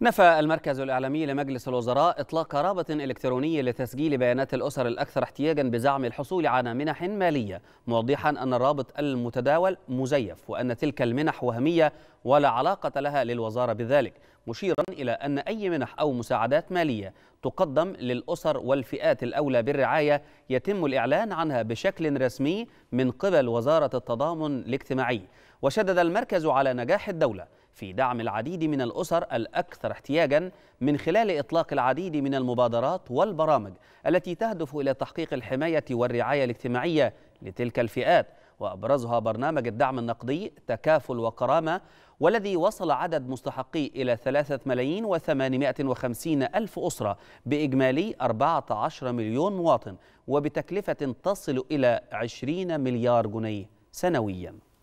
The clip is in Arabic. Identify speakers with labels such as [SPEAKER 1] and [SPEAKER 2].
[SPEAKER 1] نفى المركز الإعلامي لمجلس الوزراء إطلاق رابط إلكتروني لتسجيل بيانات الأسر الأكثر احتياجا بزعم الحصول على منح مالية موضحا أن الرابط المتداول مزيف وأن تلك المنح وهمية ولا علاقة لها للوزارة بذلك مشيرا إلى أن أي منح أو مساعدات مالية تقدم للأسر والفئات الأولى بالرعاية يتم الإعلان عنها بشكل رسمي من قبل وزارة التضامن الاجتماعي وشدد المركز على نجاح الدولة في دعم العديد من الأسر الأكثر احتياجا من خلال إطلاق العديد من المبادرات والبرامج التي تهدف إلى تحقيق الحماية والرعاية الاجتماعية لتلك الفئات وأبرزها برنامج الدعم النقدي تكافل وكرامة والذي وصل عدد مستحقيه إلى 3 ملايين و850 ألف أسرة بإجمالي 14 مليون مواطن وبتكلفة تصل إلى 20 مليار جنيه سنوياً